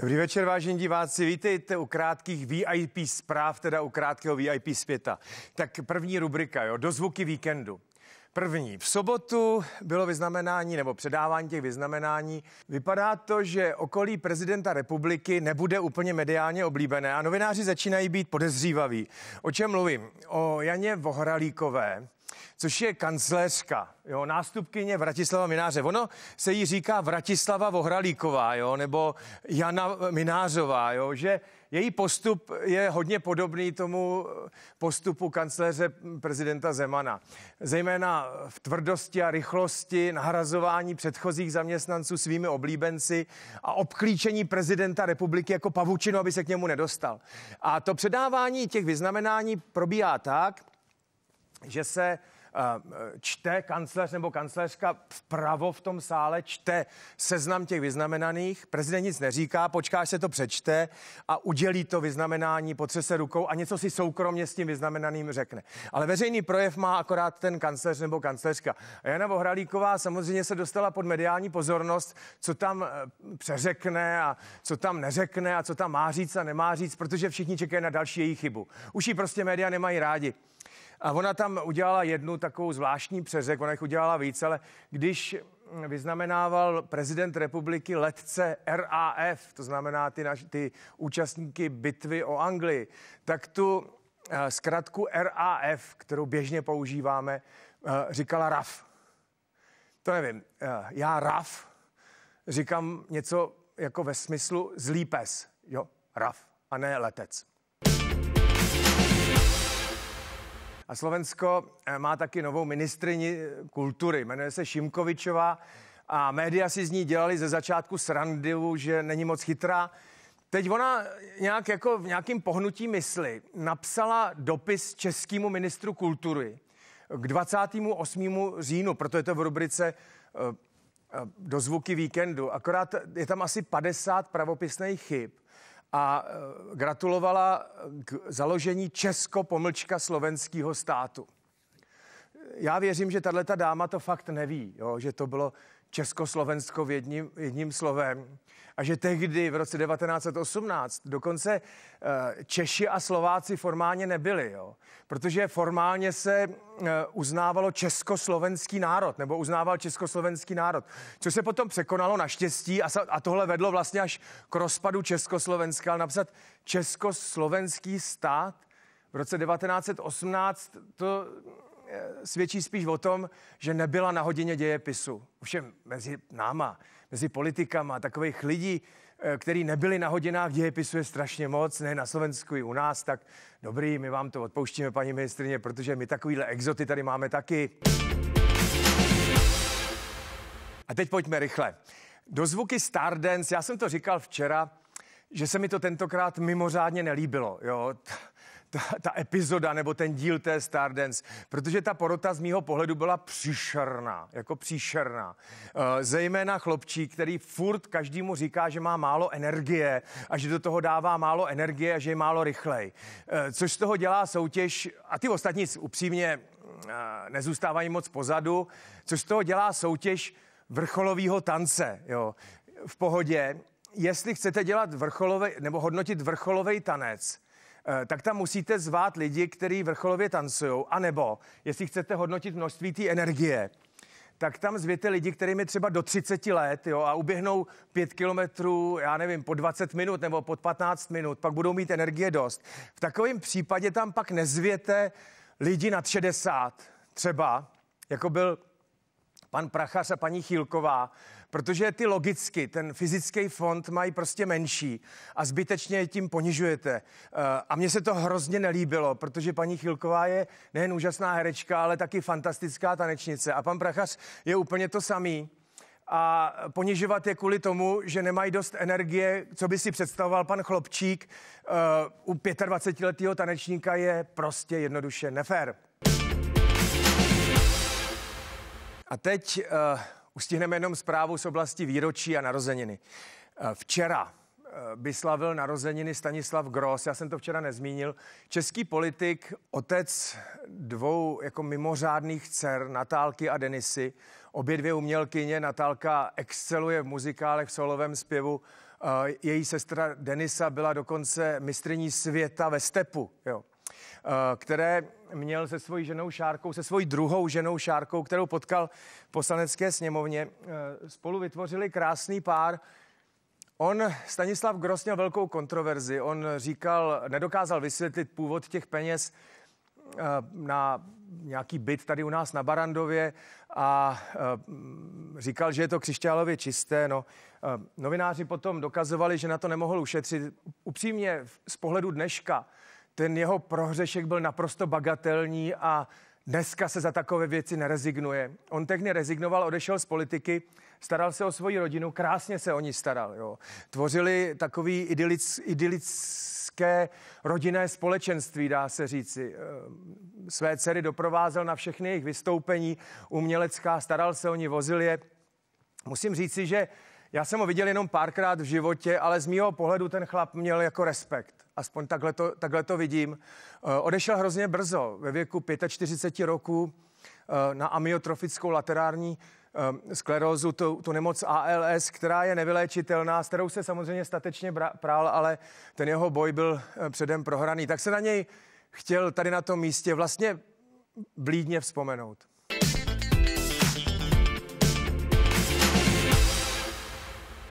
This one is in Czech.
Dobrý večer, vážení diváci. Vítejte u krátkých VIP zpráv, teda u krátkého VIP světa. Tak první rubrika, jo, zvuky víkendu. První. V sobotu bylo vyznamenání nebo předávání těch vyznamenání. Vypadá to, že okolí prezidenta republiky nebude úplně mediálně oblíbené a novináři začínají být podezřívaví. O čem mluvím? O Janě Vohralíkové, což je kancléřka, jo, nástupkyně Vratislava Mináře. Ono se jí říká Vratislava Vohralíková, jo, nebo Jana Minářová, jo, že její postup je hodně podobný tomu postupu kancléře prezidenta Zemana. Zejména v tvrdosti a rychlosti nahrazování předchozích zaměstnanců svými oblíbenci a obklíčení prezidenta republiky jako pavučinu, aby se k němu nedostal. A to předávání těch vyznamenání probíhá tak, že se Eh, čte kancléř nebo kancléřka vpravo v tom sále, čte seznam těch vyznamenaných, prezident nic neříká, počká, až se to přečte a udělí to vyznamenání, potřese rukou a něco si soukromně s tím vyznamenaným řekne. Ale veřejný projev má akorát ten kancléř nebo kancléřka. A Jana Vohralíková samozřejmě se dostala pod mediální pozornost, co tam eh, přeřekne a co tam neřekne a co tam má říct a nemá říct, protože všichni čekají na další její chybu. Už ji prostě média nemají rádi. A ona tam udělala jednu takovou zvláštní přeřek, ona jich udělala víc, ale když vyznamenával prezident republiky letce RAF, to znamená ty, naš, ty účastníky bitvy o Anglii, tak tu eh, zkratku RAF, kterou běžně používáme, eh, říkala RAF. To nevím, eh, já RAF říkám něco jako ve smyslu zlý pes, jo, RAF a ne letec. A Slovensko eh, má taky novou ministrini eh, kultury, jmenuje se Šimkovičová a média si z ní dělali ze začátku srandivu, že není moc chytrá. Teď ona nějak jako v nějakým pohnutí mysli napsala dopis českému ministru kultury k 28. říjnu, proto je to v rubrice eh, do zvuky víkendu. Akorát je tam asi 50 pravopisných chyb a eh, gratulovala k založení Česko-Slovenského pomlčka státu já věřím, že tahle dáma to fakt neví, jo, že to bylo Československo v jedním, jedním slovem. A že tehdy, v roce 1918, dokonce eh, Češi a Slováci formálně nebyli, jo? protože formálně se eh, uznávalo československý národ, nebo uznával československý národ, co se potom překonalo naštěstí a, a tohle vedlo vlastně až k rozpadu Československa, ale napsat československý stát v roce 1918, to Eh, svědčí spíš o tom, že nebyla na hodině dějepisu. Ovšem mezi náma, mezi politikama, takových lidí, eh, který nebyli na hodinách dějepisu je strašně moc, ne na Slovensku i u nás, tak dobrý, my vám to odpouštíme, paní ministrině, protože my takovýhle exoty tady máme taky. A teď pojďme rychle. Do zvuky Stardance, já jsem to říkal včera, že se mi to tentokrát mimořádně nelíbilo. Jo? ta, ta epizoda nebo ten díl té Stardance, protože ta porota z mýho pohledu byla příšerná, jako příšerná. E, zejména chlopčí, který furt každému říká, že má málo energie a že do toho dává málo energie a že je málo rychlej. E, což z toho dělá soutěž a ty ostatní upřímně eh, nezůstávají moc pozadu, což z toho dělá soutěž vrcholového tance. Jo. V pohodě, jestli chcete dělat vrcholový nebo hodnotit vrcholový tanec, Eh, tak tam musíte zvát lidi, kteří vrcholově tancují, anebo jestli chcete hodnotit množství té energie, tak tam zvěte lidi, kterým je třeba do 30 let jo, a uběhnou 5 kilometrů, já nevím, po 20 minut nebo pod 15 minut, pak budou mít energie dost. V takovém případě tam pak nezvěte lidi nad 60 třeba, jako byl pan Prachař a paní Chýlková, protože ty logicky, ten fyzický fond mají prostě menší a zbytečně tím ponižujete. Eh, a mně se to hrozně nelíbilo, protože paní Chilková je nejen úžasná herečka, ale taky fantastická tanečnice. A pan Prachař je úplně to samý a ponižovat je kvůli tomu, že nemají dost energie, co by si představoval pan Chlopčík, eh, u 25-letého tanečníka je prostě jednoduše nefér. A teď uh, ustihneme jenom zprávu z oblasti výročí a narozeniny. Uh, včera by eh, slavil narozeniny Stanislav Gross. Já jsem to včera nezmínil. Český politik, otec dvou jako mimořádných dcer, Natálky a Denisy. Obě dvě umělkyně. Natálka exceluje v muzikálech, v solovém zpěvu. Její sestra Denisa byla dokonce mistrní světa ve stepu. Jo. Eh, které měl se svojí ženou Šárkou, se svojí druhou ženou Šárkou, kterou potkal v poslanecké sněmovně. Eh, spolu vytvořili krásný pár. On, Stanislav Gross, měl velkou kontroverzi. On říkal, nedokázal vysvětlit původ těch peněz eh, na nějaký byt tady u nás na Barandově a říkal, že je to křišťálově čisté. No, novináři potom dokazovali, že na to nemohl ušetřit. Upřímně, z pohledu dneška, ten jeho prohřešek byl naprosto bagatelní a dneska se za takové věci nerezignuje. On tehdy rezignoval, odešel z politiky, staral se o svoji rodinu, krásně se o ní staral. Jo. Tvořili takový idylic, idylické rodinné společenství, dá se říci. Ehm, své dcery doprovázel na všechny jejich vystoupení, umělecká, staral se o ní, vozil je. Musím říci, že já jsem ho viděl jenom párkrát v životě, ale z mýho pohledu ten chlap měl jako respekt. Aspoň takhle to, takhle to vidím. Eh, odešel hrozně brzo, ve věku 45 roku eh, na amyotrofickou laterární eh, sklerózu, tu, tu nemoc ALS, která je nevyléčitelná, s kterou se samozřejmě statečně prál, ale ten jeho boj byl předem prohraný. Tak se na něj chtěl tady na tom místě vlastně blídně vzpomenout.